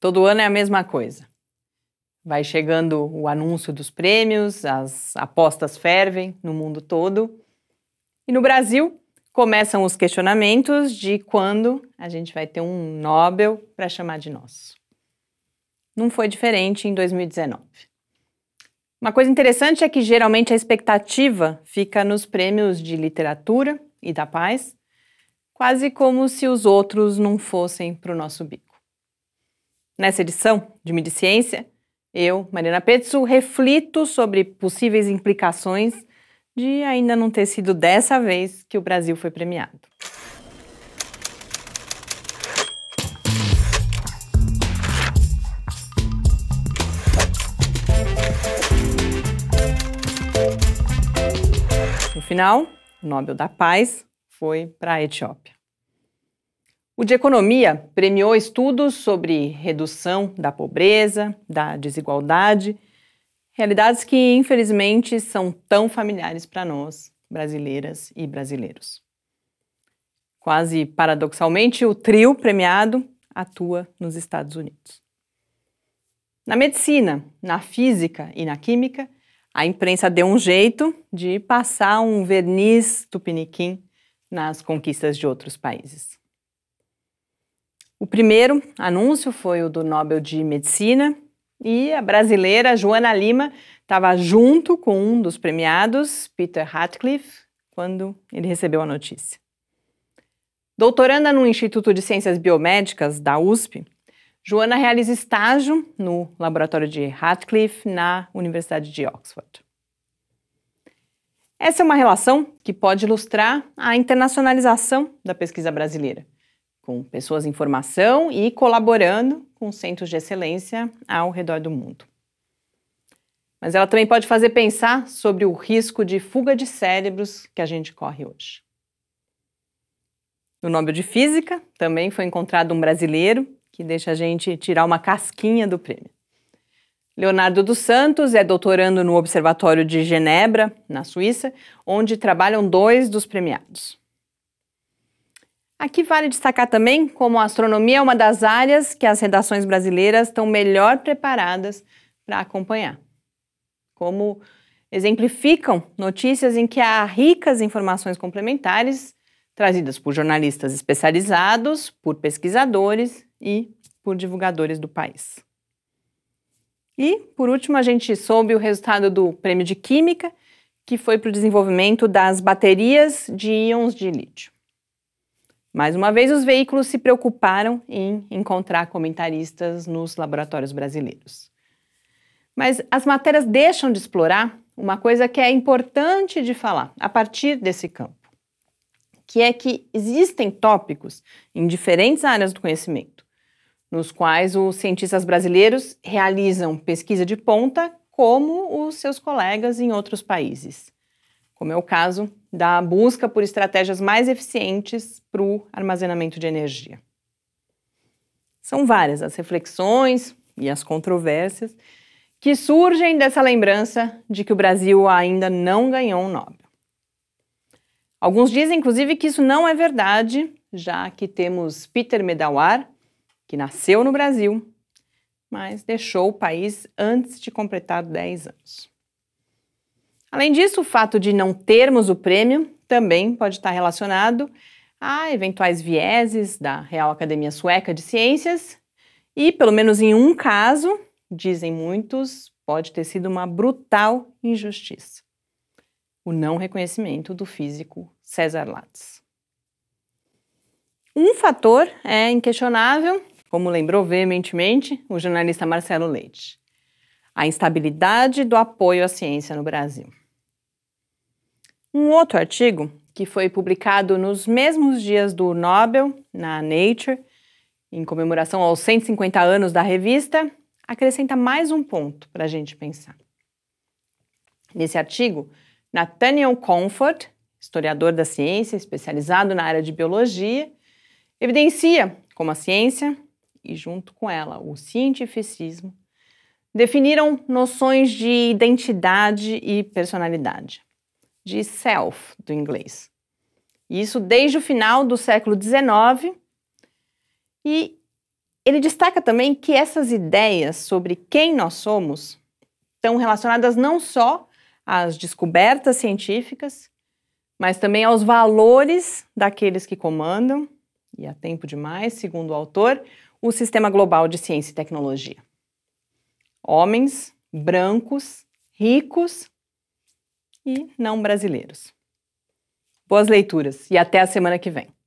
Todo ano é a mesma coisa. Vai chegando o anúncio dos prêmios, as apostas fervem no mundo todo. E no Brasil, começam os questionamentos de quando a gente vai ter um Nobel para chamar de nosso. Não foi diferente em 2019. Uma coisa interessante é que geralmente a expectativa fica nos prêmios de literatura e da paz, quase como se os outros não fossem para o nosso bico. Nessa edição de Mediciência, eu, Marina Petsu, reflito sobre possíveis implicações de ainda não ter sido dessa vez que o Brasil foi premiado. No final, o Nobel da Paz foi para a Etiópia. O de Economia premiou estudos sobre redução da pobreza, da desigualdade, realidades que, infelizmente, são tão familiares para nós, brasileiras e brasileiros. Quase paradoxalmente, o trio premiado atua nos Estados Unidos. Na medicina, na física e na química, a imprensa deu um jeito de passar um verniz tupiniquim nas conquistas de outros países. O primeiro anúncio foi o do Nobel de Medicina e a brasileira Joana Lima estava junto com um dos premiados, Peter Ratcliffe, quando ele recebeu a notícia. Doutoranda no Instituto de Ciências Biomédicas da USP, Joana realiza estágio no laboratório de Ratcliffe na Universidade de Oxford. Essa é uma relação que pode ilustrar a internacionalização da pesquisa brasileira com pessoas em formação e colaborando com centros de excelência ao redor do mundo. Mas ela também pode fazer pensar sobre o risco de fuga de cérebros que a gente corre hoje. No Nobel de Física, também foi encontrado um brasileiro que deixa a gente tirar uma casquinha do prêmio. Leonardo dos Santos é doutorando no Observatório de Genebra, na Suíça, onde trabalham dois dos premiados. Aqui vale destacar também como a astronomia é uma das áreas que as redações brasileiras estão melhor preparadas para acompanhar. Como exemplificam notícias em que há ricas informações complementares trazidas por jornalistas especializados, por pesquisadores e por divulgadores do país. E, por último, a gente soube o resultado do Prêmio de Química, que foi para o desenvolvimento das baterias de íons de lítio. Mais uma vez, os veículos se preocuparam em encontrar comentaristas nos laboratórios brasileiros. Mas as matérias deixam de explorar uma coisa que é importante de falar a partir desse campo, que é que existem tópicos em diferentes áreas do conhecimento, nos quais os cientistas brasileiros realizam pesquisa de ponta como os seus colegas em outros países como é o caso da busca por estratégias mais eficientes para o armazenamento de energia. São várias as reflexões e as controvérsias que surgem dessa lembrança de que o Brasil ainda não ganhou um Nobel. Alguns dizem, inclusive, que isso não é verdade, já que temos Peter Medawar, que nasceu no Brasil, mas deixou o país antes de completar 10 anos. Além disso, o fato de não termos o prêmio também pode estar relacionado a eventuais vieses da Real Academia Sueca de Ciências e, pelo menos em um caso, dizem muitos, pode ter sido uma brutal injustiça. O não reconhecimento do físico César Lattes. Um fator é inquestionável, como lembrou veementemente o jornalista Marcelo Leite: a instabilidade do apoio à ciência no Brasil. Um outro artigo, que foi publicado nos mesmos dias do Nobel, na Nature, em comemoração aos 150 anos da revista, acrescenta mais um ponto para a gente pensar. Nesse artigo, Nathaniel Comfort, historiador da ciência especializado na área de biologia, evidencia como a ciência, e junto com ela o cientificismo, definiram noções de identidade e personalidade de self do inglês. Isso desde o final do século XIX. E ele destaca também que essas ideias sobre quem nós somos estão relacionadas não só às descobertas científicas, mas também aos valores daqueles que comandam, e há tempo demais, segundo o autor, o sistema global de ciência e tecnologia. Homens, brancos, ricos e não brasileiros. Boas leituras e até a semana que vem.